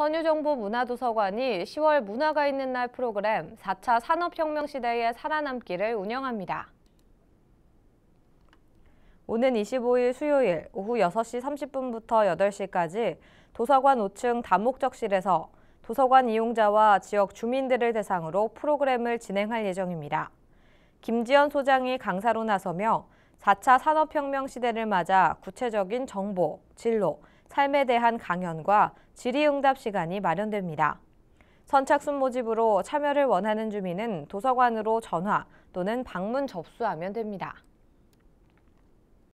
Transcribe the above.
선유정보 문화도서관이 10월 문화가 있는 날 프로그램 4차 산업혁명 시대의 살아남기를 운영합니다. 오는 25일 수요일 오후 6시 30분부터 8시까지 도서관 5층 다목적실에서 도서관 이용자와 지역 주민들을 대상으로 프로그램을 진행할 예정입니다. 김지연 소장이 강사로 나서며 4차 산업혁명 시대를 맞아 구체적인 정보, 진로, 삶에 대한 강연과 질의응답 시간이 마련됩니다. 선착순 모집으로 참여를 원하는 주민은 도서관으로 전화 또는 방문 접수하면 됩니다.